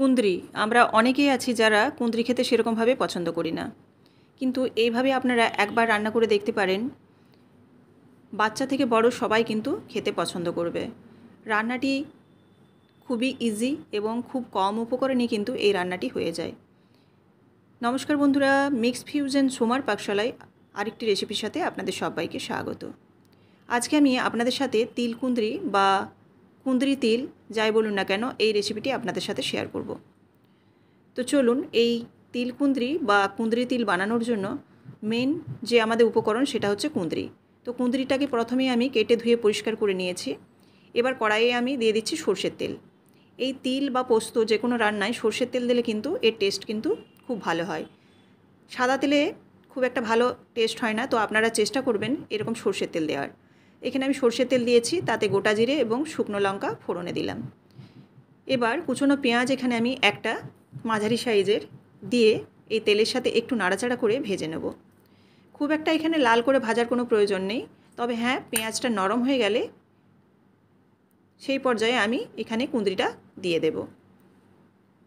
কুন্দ্রি আমরা অনেকেই আছি যারা কুন্দ্রি খেতে সেরকমভাবে পছন্দ করি না কিন্তু এইভাবে আপনারা একবার রান্না করে দেখতে পারেন বাচ্চা থেকে বড় সবাই কিন্তু খেতে পছন্দ করবে রান্নাটি খুবই ইজি এবং খুব কম উপকরণে কিন্তু এই রান্নাটি হয়ে যায় নমস্কার বন্ধুরা মিক্স ফিউজেন সোমার পাকশালায় আরেকটি রেসিপির সাথে আপনাদের সবাইকে স্বাগত আজকে আমি আপনাদের সাথে তিল কুন্দ্রি বা কুঁদরি তিল যাই বলুন না কেন এই রেসিপিটি আপনাদের সাথে শেয়ার করব তো চলুন এই তিল কুঁদরি বা কুঁদরি তিল বানানোর জন্য মেন যে আমাদের উপকরণ সেটা হচ্ছে কুঁদরি তো কুঁদরিটাকে প্রথমে আমি কেটে ধুয়ে পরিষ্কার করে নিয়েছি এবার কড়াইয়ে আমি দিয়ে দিচ্ছি সর্ষের তেল এই তিল বা পোস্ত যে কোনো রান্নায় সর্ষের তেল দিলে কিন্তু এর টেস্ট কিন্তু খুব ভালো হয় সাদা তেলে খুব একটা ভালো টেস্ট হয় না তো আপনারা চেষ্টা করবেন এরকম সর্ষের তেল দেওয়ার এখানে আমি সর্ষে তেল দিয়েছি তাতে গোটা জিরে এবং শুকনো লঙ্কা ফোড়নে দিলাম এবার কুচনো পেঁয়াজ এখানে আমি একটা মাঝারি সাইজের দিয়ে এই তেলের সাথে একটু নাড়াচাড়া করে ভেজে নেব খুব একটা এখানে লাল করে ভাজার কোনো প্রয়োজন নেই তবে হ্যাঁ পেঁয়াজটা নরম হয়ে গেলে সেই পর্যায়ে আমি এখানে কুঁদরিটা দিয়ে দেব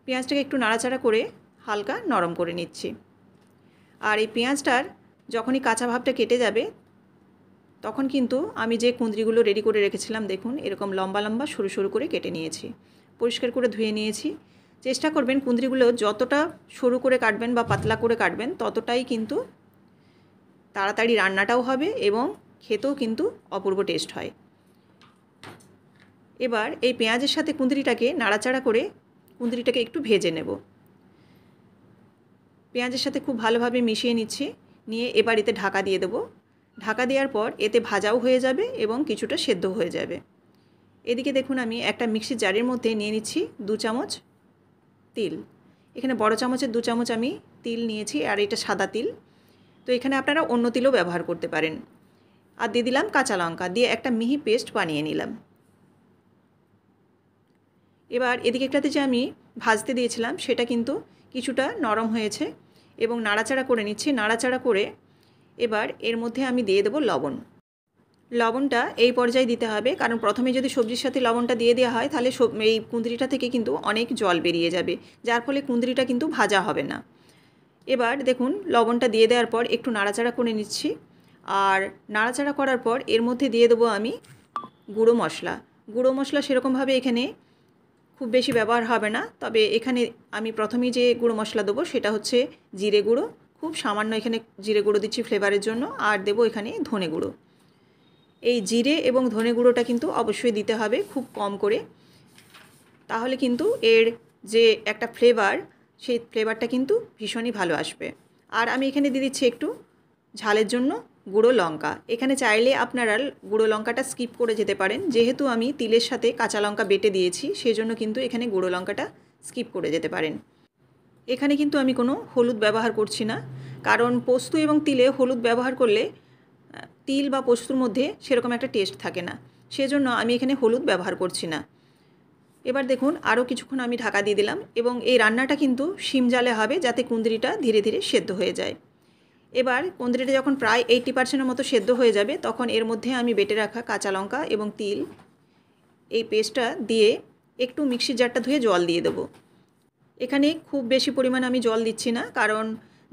পেঁয়াজটাকে একটু নাড়াচাড়া করে হালকা নরম করে নিচ্ছি আর এই পেঁয়াজটার যখনই কাঁচা ভাবটা কেটে যাবে তখন কিন্তু আমি যে কুঁদরিগুলো রেডি করে রেখেছিলাম দেখুন এরকম লম্বা লম্বা সরু সরু করে কেটে নিয়েছি পরিষ্কার করে ধুয়ে নিয়েছি চেষ্টা করবেন কুঁদরিগুলো যতটা সরু করে কাটবেন বা পাতলা করে কাটবেন ততটাই কিন্তু তাড়াতাড়ি রান্নাটাও হবে এবং খেতেও কিন্তু অপূর্ব টেস্ট হয় এবার এই পেঁয়াজের সাথে কুঁদরিটাকে নাড়াচাড়া করে কুঁদরিটাকে একটু ভেজে নেব পেঁয়াজের সাথে খুব ভালোভাবে মিশিয়ে নিচ্ছি নিয়ে এবার এতে ঢাকা দিয়ে দেবো ঢাকা দেওয়ার পর এতে ভাজাও হয়ে যাবে এবং কিছুটা সেদ্ধ হয়ে যাবে এদিকে দেখুন আমি একটা মিক্সির জারের মধ্যে নিয়ে নিচ্ছি দু চামচ তিল এখানে বড় চামচের দু চামচ আমি তিল নিয়েছি আর এটা সাদা তিল তো এখানে আপনারা অন্য তিলও ব্যবহার করতে পারেন আর দিয়ে দিলাম কাঁচা লঙ্কা দিয়ে একটা মিহি পেস্ট বানিয়ে নিলাম এবার এদিকে একটাতে যে আমি ভাজতে দিয়েছিলাম সেটা কিন্তু কিছুটা নরম হয়েছে এবং নাড়াচাড়া করে নিচ্ছি নাড়াচাড়া করে এবার এর মধ্যে আমি দিয়ে দেবো লবণ লবণটা এই পর্যায়ে দিতে হবে কারণ প্রথমে যদি সবজির সাথে লবণটা দিয়ে দেওয়া হয় তাহলে এই কুঁদরিটা থেকে কিন্তু অনেক জল বেরিয়ে যাবে যার ফলে কুঁদরিটা কিন্তু ভাজা হবে না এবার দেখুন লবণটা দিয়ে দেওয়ার পর একটু নাড়াচাড়া করে নিচ্ছি আর নাড়াচাড়া করার পর এর মধ্যে দিয়ে দেবো আমি গুঁড়ো মশলা গুঁড়ো মশলা সেরকমভাবে এখানে খুব বেশি ব্যবহার হবে না তবে এখানে আমি প্রথমেই যে গুঁড়ো মশলা দেবো সেটা হচ্ছে জিরে গুঁড়ো খুব সামান্য এখানে জিরে গুঁড়ো দিচ্ছি ফ্লেভারের জন্য আর দেব এখানে ধনে গুঁড়ো এই জিরে এবং ধনে গুঁড়োটা কিন্তু অবশ্যই দিতে হবে খুব কম করে তাহলে কিন্তু এর যে একটা ফ্লেভার সেই ফ্লেভারটা কিন্তু ভীষণই ভালো আসবে আর আমি এখানে দিয়ে দিচ্ছি একটু ঝালের জন্য গুঁড়ো লঙ্কা এখানে চাইলে আপনারা গুঁড়ো লঙ্কাটা স্কিপ করে যেতে পারেন যেহেতু আমি তিলের সাথে কাঁচা লঙ্কা বেটে দিয়েছি সেজন্য কিন্তু এখানে গুঁড়ো লঙ্কাটা স্কিপ করে যেতে পারেন এখানে কিন্তু আমি কোনো হলুদ ব্যবহার করছি না কারণ পোস্ত এবং তিলে হলুদ ব্যবহার করলে তিল বা পোস্তুর মধ্যে সেরকম একটা টেস্ট থাকে না সেজন্য আমি এখানে হলুদ ব্যবহার করছি না এবার দেখুন আরও কিছুক্ষণ আমি ঢাকা দিয়ে দিলাম এবং এই রান্নাটা কিন্তু শিম জালে হবে যাতে কুঁদরিটা ধীরে ধীরে সেদ্ধ হয়ে যায় এবার কুঁদরিটা যখন প্রায় এইটি পার্সেন্টের মতো সেদ্ধ হয়ে যাবে তখন এর মধ্যে আমি বেটে রাখা কাঁচা লঙ্কা এবং তিল এই পেস্টটা দিয়ে একটু মিক্সির জারটা ধুয়ে জল দিয়ে দেবো এখানে খুব বেশি পরিমাণ আমি জল দিচ্ছি না কারণ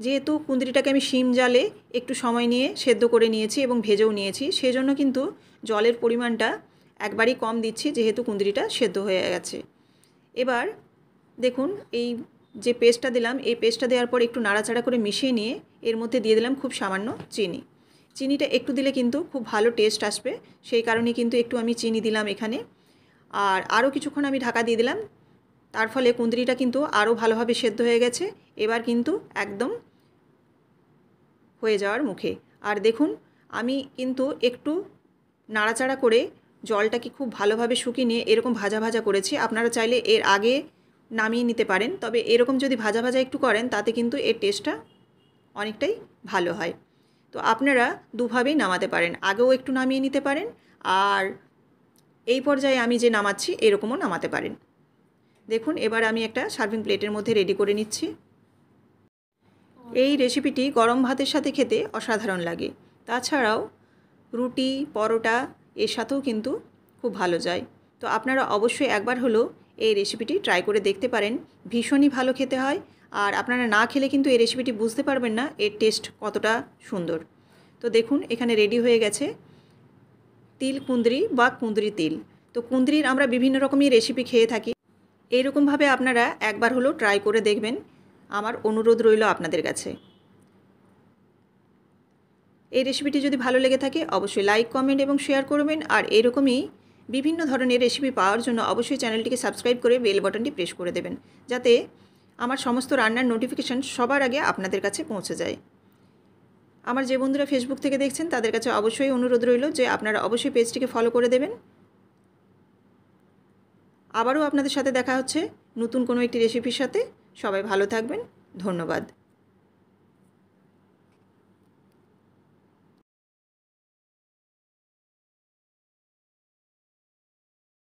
যেহেতু কুঁদরিটাকে আমি শিম জালে একটু সময় নিয়ে সেদ্ধ করে নিয়েছি এবং ভেজেও নিয়েছি সেজন্য কিন্তু জলের পরিমাণটা একবারই কম দিচ্ছি যেহেতু কুঁদরিটা সেদ্ধ হয়ে গেছে এবার দেখুন এই যে পেস্টটা দিলাম এই পেস্টটা দেওয়ার পর একটু নাড়াচাড়া করে মিশিয়ে নিয়ে এর মধ্যে দিয়ে দিলাম খুব সামান্য চিনি চিনিটা একটু দিলে কিন্তু খুব ভালো টেস্ট আসবে সেই কারণে কিন্তু একটু আমি চিনি দিলাম এখানে আর আরও কিছুক্ষণ আমি ঢাকা দিয়ে দিলাম তার ফলে কুঁদরিটা কিন্তু আরও ভালোভাবে সেদ্ধ হয়ে গেছে এবার কিন্তু একদম হয়ে যাওয়ার মুখে আর দেখুন আমি কিন্তু একটু নাড়াচাড়া করে জলটাকে খুব ভালোভাবে শুকিয়ে নিয়ে এরকম ভাজা ভাজা করেছি আপনারা চাইলে এর আগে নামিয়ে নিতে পারেন তবে এরকম যদি ভাজা ভাজা একটু করেন তাতে কিন্তু এর টেস্টটা অনেকটাই ভালো হয় তো আপনারা দুভাবেই নামাতে পারেন আগেও একটু নামিয়ে নিতে পারেন আর এই পর্যায়ে আমি যে নামাচ্ছি এরকমও নামাতে পারেন দেখুন এবার আমি একটা সার্ভিং প্লেটের মধ্যে রেডি করে নিচ্ছি এই রেসিপিটি গরম ভাতের সাথে খেতে অসাধারণ লাগে তাছাড়াও রুটি পরোটা এর সাথেও কিন্তু খুব ভালো যায় তো আপনারা অবশ্যই একবার হলেও এই রেসিপিটি ট্রাই করে দেখতে পারেন ভীষণই ভালো খেতে হয় আর আপনারা না খেলে কিন্তু এই রেসিপিটি বুঝতে পারবেন না এর টেস্ট কতটা সুন্দর তো দেখুন এখানে রেডি হয়ে গেছে তিল কুঁদরি বা কুঁদরি তিল তো কুঁদরির আমরা বিভিন্ন রকমই রেসিপি খেয়ে থাকি এইরকমভাবে আপনারা একবার হলেও ট্রাই করে দেখবেন আমার অনুরোধ রইল আপনাদের কাছে এই রেসিপিটি যদি ভালো লেগে থাকে অবশ্যই লাইক কমেন্ট এবং শেয়ার করবেন আর এরকমই বিভিন্ন ধরনের রেসিপি পাওয়ার জন্য অবশ্যই চ্যানেলটিকে সাবস্ক্রাইব করে বেল বাটনটি প্রেস করে দেবেন যাতে আমার সমস্ত রান্নার নোটিফিকেশান সবার আগে আপনাদের কাছে পৌঁছে যায় আমার যে বন্ধুরা ফেসবুক থেকে দেখছেন তাদের কাছে অবশ্যই অনুরোধ রইল যে আপনারা অবশ্যই পেজটিকে ফলো করে দেবেন আবারও আপনাদের সাথে দেখা হচ্ছে নতুন কোনো একটি রেসিপির সাথে সবাই ভালো থাকবেন ধন্যবাদ